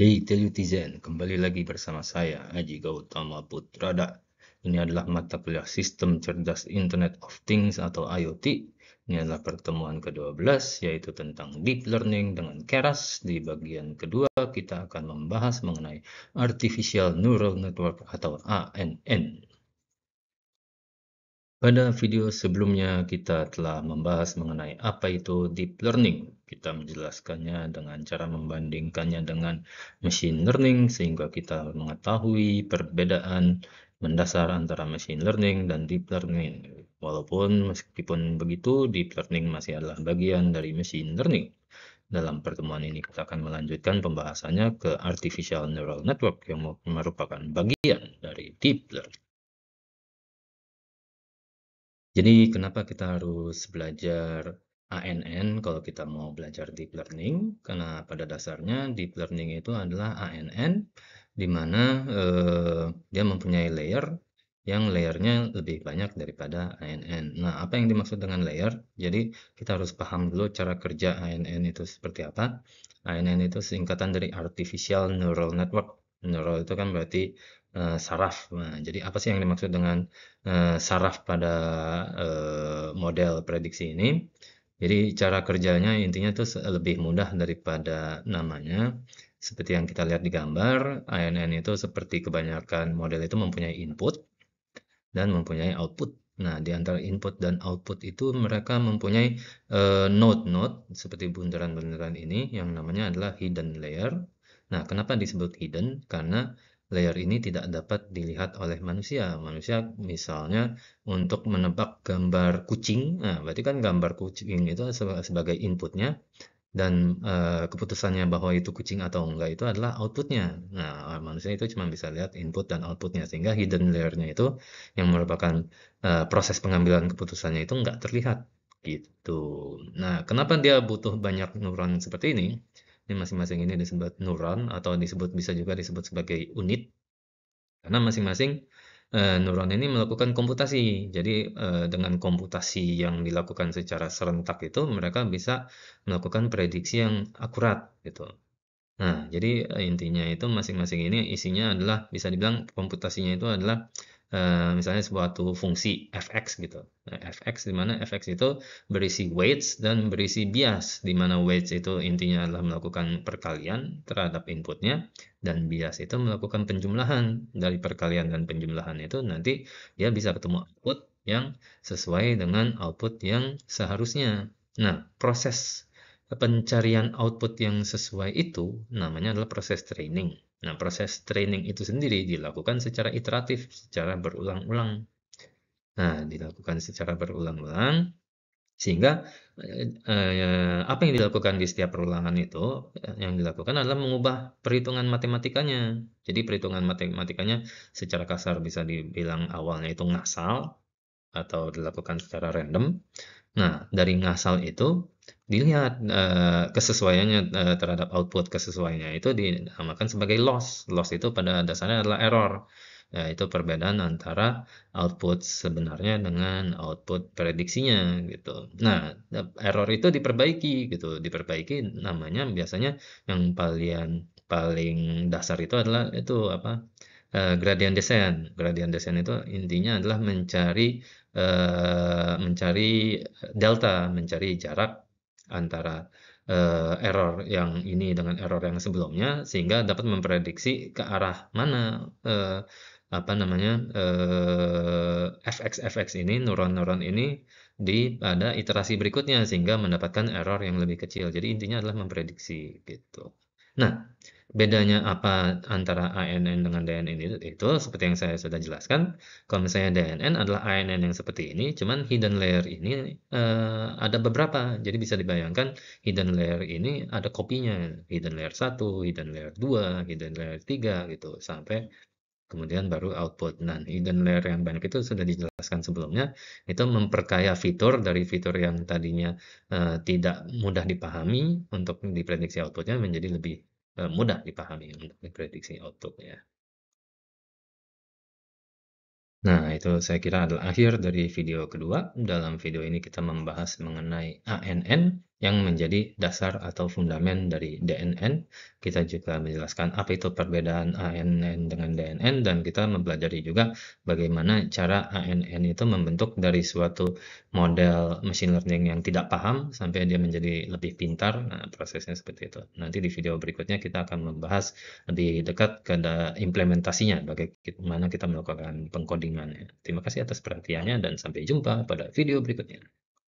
Hey Telutizen, kembali lagi bersama saya Haji Gautama Putrada. Ini adalah mata kuliah Sistem Cerdas Internet of Things atau IoT. Ini adalah pertemuan ke-12 yaitu tentang deep learning dengan Keras. Di bagian kedua kita akan membahas mengenai artificial neural network atau ANN. Pada video sebelumnya kita telah membahas mengenai apa itu deep learning kita menjelaskannya dengan cara membandingkannya dengan machine learning sehingga kita mengetahui perbedaan mendasar antara machine learning dan deep learning. Walaupun meskipun begitu, deep learning masih adalah bagian dari machine learning. Dalam pertemuan ini kita akan melanjutkan pembahasannya ke artificial neural network yang merupakan bagian dari deep learning. Jadi kenapa kita harus belajar ANN kalau kita mau belajar deep learning karena pada dasarnya deep learning itu adalah ANN di mana eh, dia mempunyai layer yang layernya lebih banyak daripada ANN. Nah, apa yang dimaksud dengan layer? Jadi kita harus paham dulu cara kerja ANN itu seperti apa. ANN itu singkatan dari Artificial Neural Network. Neural itu kan berarti uh, saraf. Nah, jadi apa sih yang dimaksud dengan uh, saraf pada uh, model prediksi ini? Jadi cara kerjanya intinya itu lebih mudah daripada namanya. Seperti yang kita lihat di gambar, ANN itu seperti kebanyakan model itu mempunyai input dan mempunyai output. Nah, di antara input dan output itu mereka mempunyai eh, node-node uh, seperti bundaran-bundaran ini yang namanya adalah hidden layer. Nah, kenapa disebut hidden? Karena layer ini tidak dapat dilihat oleh manusia. Manusia misalnya untuk menebak gambar kucing, nah, berarti kan gambar kucing itu sebagai inputnya dan e, keputusannya bahwa itu kucing atau enggak itu adalah outputnya. Nah manusia itu cuma bisa lihat input dan outputnya sehingga hidden layernya itu yang merupakan e, proses pengambilan keputusannya itu enggak terlihat gitu. Nah kenapa dia butuh banyak neuron seperti ini? Ini masing-masing ini disebut neuron atau disebut bisa juga disebut sebagai unit. Karena masing-masing e, neuron ini melakukan komputasi. Jadi e, dengan komputasi yang dilakukan secara serentak itu mereka bisa melakukan prediksi yang akurat gitu. Nah, jadi eh, intinya itu masing-masing ini isinya adalah bisa dibilang komputasinya itu adalah Eh, misalnya suatu fungsi fx gitu. Nah, fx di mana fx itu berisi weights dan berisi bias di mana weights itu intinya adalah melakukan perkalian terhadap inputnya dan bias itu melakukan penjumlahan dari perkalian dan penjumlahan itu nanti dia bisa ketemu output yang sesuai dengan output yang seharusnya. Nah, proses pencarian output yang sesuai itu namanya adalah proses training. Nah, proses training itu sendiri dilakukan secara iteratif, secara berulang-ulang. Nah, dilakukan secara berulang-ulang sehingga eh, eh, apa yang dilakukan di setiap perulangan itu yang dilakukan adalah mengubah perhitungan matematikanya. Jadi perhitungan matematikanya secara kasar bisa dibilang awalnya itu ngasal atau dilakukan secara random Nah, dari ngasal itu dilihat uh, kesesuaiannya uh, terhadap output kesesuaiannya itu dinamakan sebagai loss. Loss itu pada dasarnya adalah error, nah, itu perbedaan antara output sebenarnya dengan output prediksinya gitu. Nah, error itu diperbaiki gitu, diperbaiki namanya biasanya yang paling paling dasar itu adalah itu apa uh, gradient descent. Gradient descent itu intinya adalah mencari uh, mencari delta, mencari jarak antara uh, error yang ini dengan error yang sebelumnya sehingga dapat memprediksi ke arah mana uh, apa namanya uh, fx fx ini neuron-neuron ini di pada iterasi berikutnya sehingga mendapatkan error yang lebih kecil. Jadi intinya adalah memprediksi gitu. Nah, bedanya apa antara ANN dengan DNN itu, itu seperti yang saya sudah jelaskan. Kalau misalnya DNN adalah ANN yang seperti ini, cuman hidden layer ini uh, ada beberapa. Jadi bisa dibayangkan hidden layer ini ada kopinya. Hidden layer 1, hidden layer 2, hidden layer 3 gitu sampai kemudian baru output. Nah, hidden layer yang banyak itu sudah dijelaskan sebelumnya, itu memperkaya fitur dari fitur yang tadinya uh, tidak mudah dipahami untuk diprediksi outputnya menjadi lebih uh, mudah dipahami untuk diprediksi outputnya. Nah, itu saya kira adalah akhir dari video kedua. Dalam video ini kita membahas mengenai ANN yang menjadi dasar atau fundamen dari DNN. Kita juga menjelaskan apa itu perbedaan ANN dengan DNN dan kita mempelajari juga bagaimana cara ANN itu membentuk dari suatu model machine learning yang tidak paham sampai dia menjadi lebih pintar. Nah, prosesnya seperti itu. Nanti di video berikutnya kita akan membahas lebih dekat ke implementasinya bagaimana kita melakukan pengkodingannya. Terima kasih atas perhatiannya dan sampai jumpa pada video berikutnya.